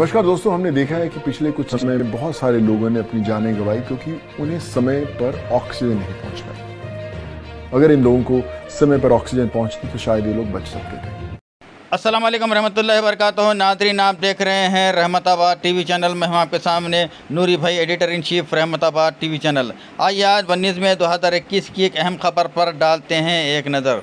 नमस्कार दोस्तों हमने देखा है कि पिछले कुछ समय में बहुत सारे लोगों ने अपनी जानें गंवाई क्योंकि उन्हें समय पर ऑक्सीजन नहीं पहुंच पाई अगर इन लोगों को समय पर ऑक्सीजन पहुंचती तो शायद ये लोग बच सकते थे असलम रहमतुल्लाहि वरकत नादरीन आप देख रहे हैं रहमताबाद टीवी चैनल में हम आपके सामने नूरी भाई editor in chief Rahmatabad TV channel आइए आज बन्नीस में 2021 की एक अहम खबर पर डालते हैं एक नज़र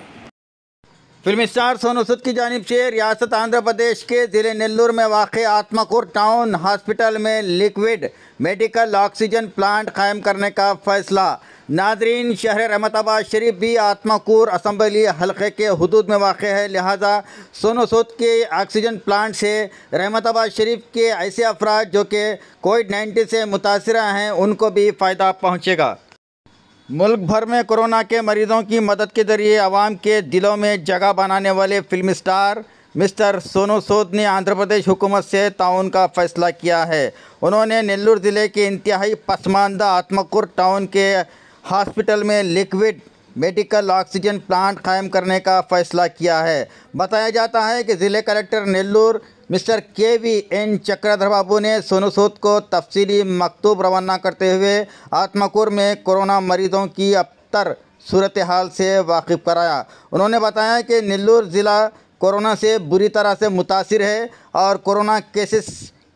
फिल्म स्टार सोनू सूद की जानब से रियासत आंध्र प्रदेश के ज़िले नेल्लूर में वाक़ आत्माकुर टाउन हॉस्पिटल में लिक्विड मेडिकल ऑक्सीजन प्लांट कायम करने का फैसला नाजरीन शहर अहमदाबाद शरीफ भी आत्माकुर असम्बली हलके के हदूद में वाक़ है लिहाजा सोनू सूद के ऑक्सीजन प्लांट से आबाद शरीफ के ऐसे अफराद जो कि कोविड नाइन्टीन से मुतासर हैं उनको भी फ़ायदा पहुँचेगा मुल्क भर में कोरोना के मरीजों की मदद के जरिए आवाम के दिलों में जगह बनाने वाले film star mister Sonu Sood ने आंध्र प्रदेश हुकूमत से ताउन का फैसला किया है उन्होंने नेल्लूर ज़िले के इंतहाई पसमानदा आत्मकुर टाउन के हॉस्पिटल में लिक्विड मेडिकल ऑक्सीजन प्लांट कायम करने का फैसला किया है बताया जाता है कि ज़िले collector Nellore mister K V N Chakradhar Babu ने सोनू सूद को तफसीली मकतूब रवाना करते हुए आत्माकुर में कोरोना मरीजों की अबतर सूरत हाल से वाकिफ़ कराया उन्होंने बताया कि नल्लूर ज़िला कोरोना से बुरी तरह से मुतासर है और कोरोना केसेस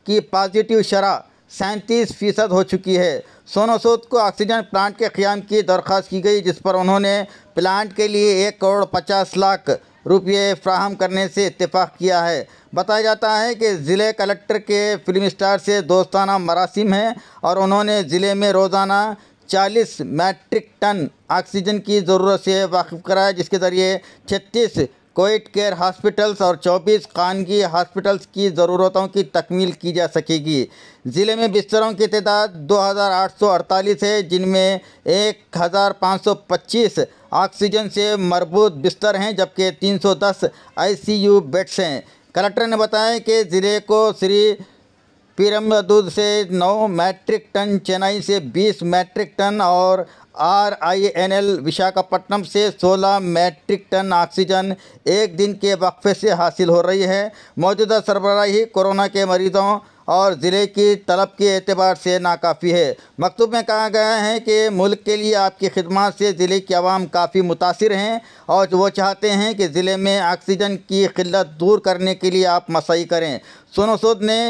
की पॉजिटिव शरह सैंतीस फ़ीसद हो चुकी है सोनो सूद को ऑक्सीजन प्लांट के क़्याम की दरख्वास्त की गई जिस पर उन्होंने प्लांट के लिए एक करोड़ पचास लाख रुपये फ्राहम करने से इतफ़ाक़ किया है बताया जाता है कि ज़िले कलेक्टर के फिल्म स्टार से दोस्ताना मरासिम हैं और उन्होंने ज़िले में रोज़ाना चालीस मैट्रिक टन ऑक्सीजन की ज़रूरत से वाकफ कराया जिसके ज़रिए छत्तीस कोविड केयर हॉस्पिटल्स और 24 खानगी हॉस्पिटल्स की ज़रूरतों की तकमील की जा सकेगी ज़िले में बिस्तरों की तदाद 2,848 है जिनमें 1,525 ऑक्सीजन से मरबूत बिस्तर हैं जबकि 310 आईसीयू बेड्स हैं कलेक्टर ने बताया कि ज़िले को श्री पीरमदूद से 9 मैट्रिक टन चेन्नई से 20 मैट्रिक टन और R I N L Visakhapatnam से 16 मैट्रिक टन ऑक्सीजन एक दिन के वक्फे से हासिल हो रही है मौजूदा सरबराही कोरोना के मरीजों और ज़िले की तलब के अतबार से नाकाफ़ी है मकतूब में कहा गया है कि मुल्क के लिए आपकी खिदमत से ज़िले की आवाम काफ़ी मुतासर हैं और वो चाहते हैं कि ज़िले में ऑक्सीजन की किल्लत दूर करने के लिए आप मसई करें सूद ने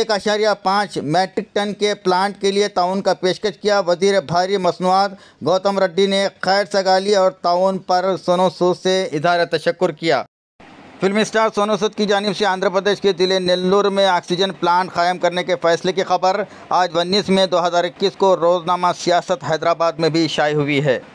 एक आशारिया पाँच मैट्रिक टन के प्लांट के लिए ताउन का पेशकश किया वजीर भारी मसनवाद गौतम रेड्डी ने खैर सगाली और ताउन पर सोनो सूद से इजहार तशक्र किया फिल्म स्टार सोनो सूद की जानब से आंध्र प्रदेश के ज़िले नेल्लूर में ऑक्सीजन प्लांट कायम करने के फैसले की खबर आज उन्नीस मई इक्कीस को रोज़नामा सियासत हैदराबाद में भी शाई हुई है